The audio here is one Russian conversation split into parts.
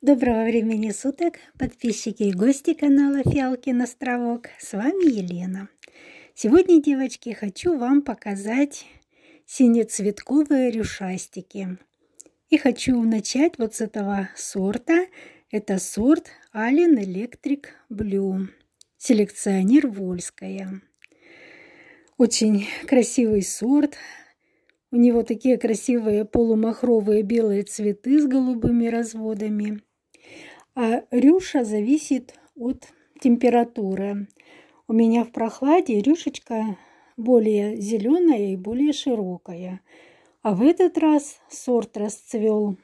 Доброго времени суток, подписчики и гости канала Фиалки на Островок. С вами Елена. Сегодня, девочки, хочу вам показать синецветковые рюшастики. И хочу начать вот с этого сорта. Это сорт Allen Electric Blue, селекционер Вольская. Очень красивый сорт, у него такие красивые полумахровые белые цветы с голубыми разводами. А рюша зависит от температуры. У меня в прохладе рюшечка более зеленая и более широкая. А в этот раз сорт расцвел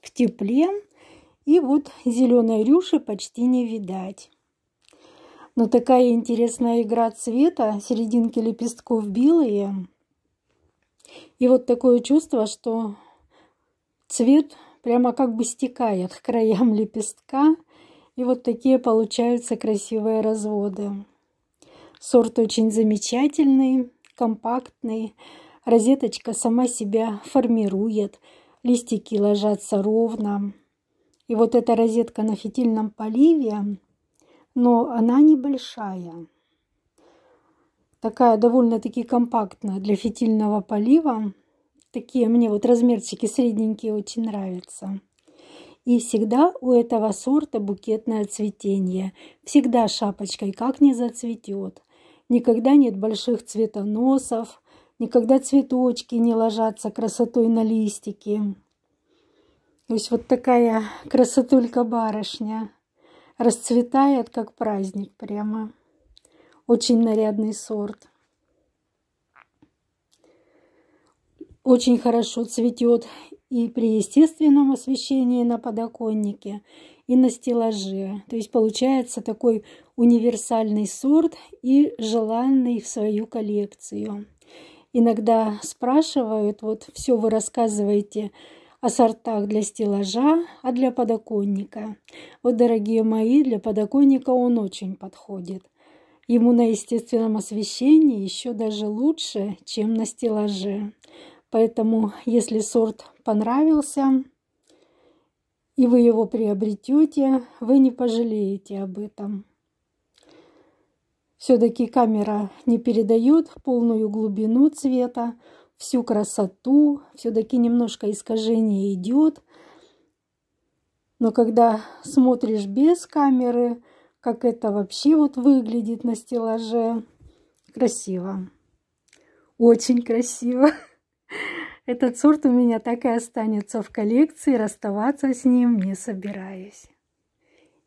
в тепле, и вот зеленой рюши почти не видать. Но такая интересная игра цвета, серединки лепестков белые. И вот такое чувство, что цвет прямо как бы стекает к краям лепестка. И вот такие получаются красивые разводы. Сорт очень замечательный, компактный. Розеточка сама себя формирует. Листики ложатся ровно. И вот эта розетка на фитильном поливе, но она небольшая. Такая довольно-таки компактная для фитильного полива. Такие мне вот размерчики средненькие очень нравятся. И всегда у этого сорта букетное цветение. Всегда шапочкой как не зацветет. Никогда нет больших цветоносов, никогда цветочки не ложатся красотой на листики. То есть вот такая красотулька барышня расцветает как праздник прямо. Очень нарядный сорт. очень хорошо цветет и при естественном освещении на подоконнике, и на стеллаже. То есть получается такой универсальный сорт и желанный в свою коллекцию. Иногда спрашивают, вот все вы рассказываете о сортах для стеллажа, а для подоконника. Вот, дорогие мои, для подоконника он очень подходит. Ему на естественном освещении еще даже лучше, чем на стеллаже. Поэтому, если сорт понравился и вы его приобретете, вы не пожалеете об этом. Все-таки камера не передает полную глубину цвета, всю красоту, все-таки немножко искажение идет. Но когда смотришь без камеры, как это вообще вот выглядит на стеллаже, красиво. Очень красиво. Этот сорт у меня так и останется в коллекции, расставаться с ним не собираюсь.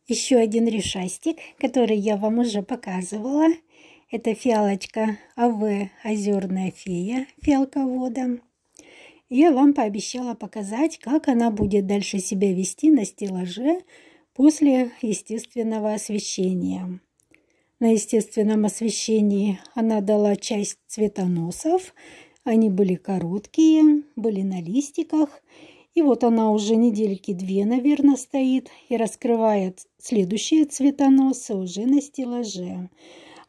Еще один решастик, который я вам уже показывала. Это фиалочка АВ «Озерная фея» фиалководом. Я вам пообещала показать, как она будет дальше себя вести на стеллаже после естественного освещения. На естественном освещении она дала часть цветоносов, они были короткие, были на листиках. И вот она уже недельки две, наверное, стоит и раскрывает следующие цветоносы уже на стеллаже.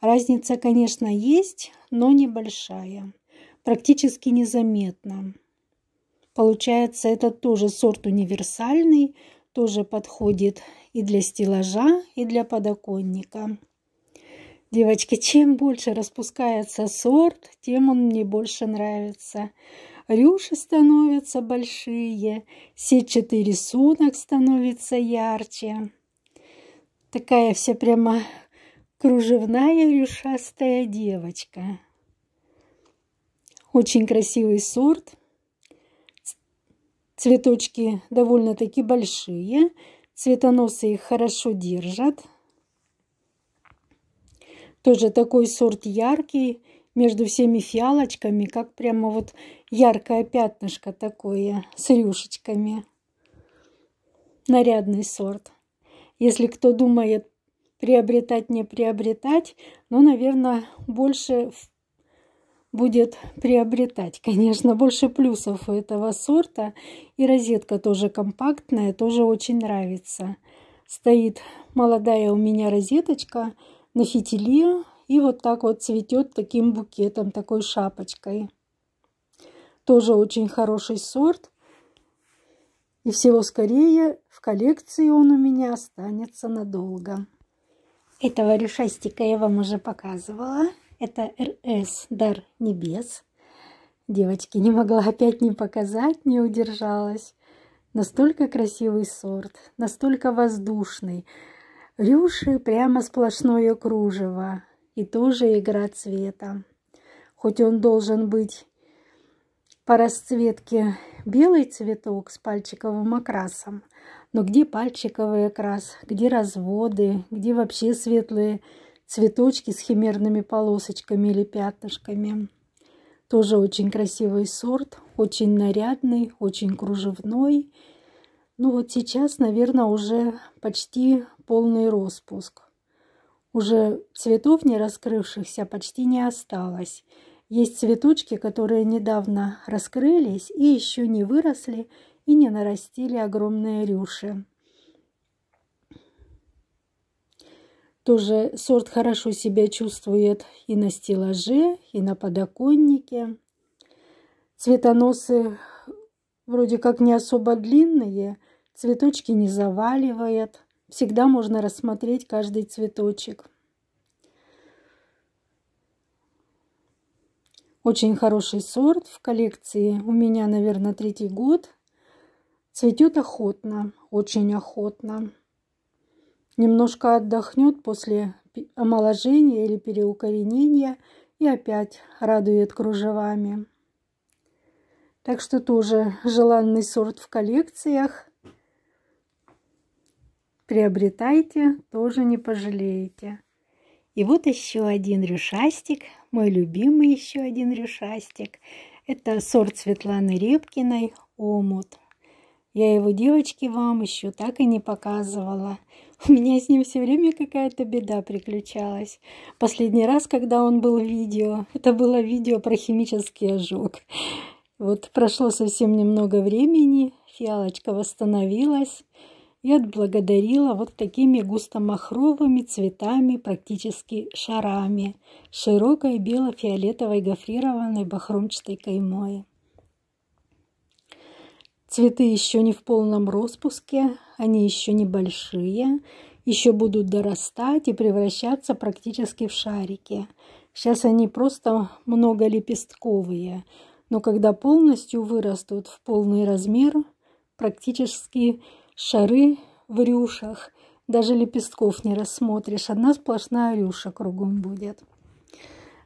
Разница, конечно, есть, но небольшая. Практически незаметна. Получается, это тоже сорт универсальный, тоже подходит и для стеллажа, и для подоконника. Девочки, чем больше распускается сорт, тем он мне больше нравится. Рюши становятся большие, сетчатый рисунок становится ярче. Такая вся прямо кружевная рюшастая девочка. Очень красивый сорт. Цветочки довольно-таки большие. Цветоносы их хорошо держат. Тоже такой сорт яркий, между всеми фиалочками, как прямо вот яркое пятнышко такое с рюшечками. Нарядный сорт. Если кто думает приобретать, не приобретать, ну, наверное, больше будет приобретать. Конечно, больше плюсов у этого сорта. И розетка тоже компактная, тоже очень нравится. Стоит молодая у меня розеточка – на фитили и вот так вот цветет таким букетом, такой шапочкой. Тоже очень хороший сорт. И всего скорее в коллекции он у меня останется надолго. Этого решастика я вам уже показывала. Это РС «Дар небес». Девочки, не могла опять не показать, не удержалась. Настолько красивый сорт, настолько воздушный, Рюши прямо сплошное кружево и тоже игра цвета. Хоть он должен быть по расцветке белый цветок с пальчиковым окрасом, но где пальчиковый окрас, где разводы, где вообще светлые цветочки с химерными полосочками или пятнышками. Тоже очень красивый сорт, очень нарядный, очень кружевной. Ну вот сейчас, наверное, уже почти полный распуск. Уже цветов не раскрывшихся почти не осталось. Есть цветочки, которые недавно раскрылись и еще не выросли и не нарастили огромные рюши. Тоже сорт хорошо себя чувствует и на стеллаже, и на подоконнике. Цветоносы вроде как не особо длинные, цветочки не заваливает. Всегда можно рассмотреть каждый цветочек. Очень хороший сорт в коллекции. У меня, наверное, третий год. Цветет охотно, очень охотно. Немножко отдохнет после омоложения или переукоренения и опять радует кружевами. Так что тоже желанный сорт в коллекциях приобретайте, тоже не пожалеете. И вот еще один рюшастик, мой любимый еще один рюшастик. Это сорт Светланы Репкиной «Омут». Я его девочки вам еще так и не показывала. У меня с ним все время какая-то беда приключалась. Последний раз, когда он был в видео, это было видео про химический ожог. Вот прошло совсем немного времени, фиалочка восстановилась и отблагодарила вот такими густомахровыми цветами, практически шарами, широкой бело-фиолетовой гофрированной бахромчатой каймой. Цветы еще не в полном распуске, они еще небольшие, еще будут дорастать и превращаться практически в шарики. Сейчас они просто многолепестковые, но когда полностью вырастут в полный размер, практически шары в рюшах. Даже лепестков не рассмотришь. Одна сплошная рюша кругом будет.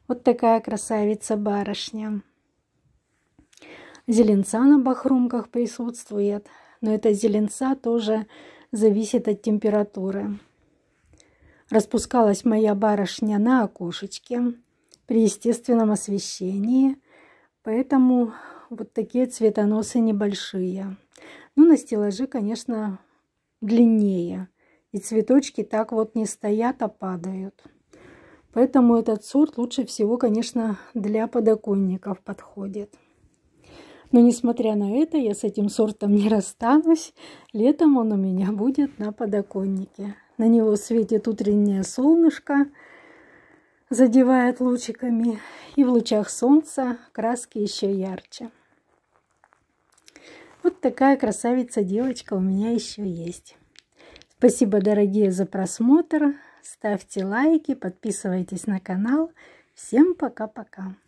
Вот такая красавица-барышня. Зеленца на бахрумках присутствует. Но это зеленца тоже зависит от температуры. Распускалась моя барышня на окошечке при естественном освещении. Поэтому вот такие цветоносы небольшие. Ну, на стеллаже, конечно, длиннее. И цветочки так вот не стоят, а падают. Поэтому этот сорт лучше всего, конечно, для подоконников подходит. Но несмотря на это, я с этим сортом не расстанусь. Летом он у меня будет на подоконнике. На него светит утреннее солнышко, задевает лучиками. И в лучах солнца краски еще ярче. Вот такая красавица-девочка у меня еще есть. Спасибо, дорогие, за просмотр. Ставьте лайки, подписывайтесь на канал. Всем пока-пока.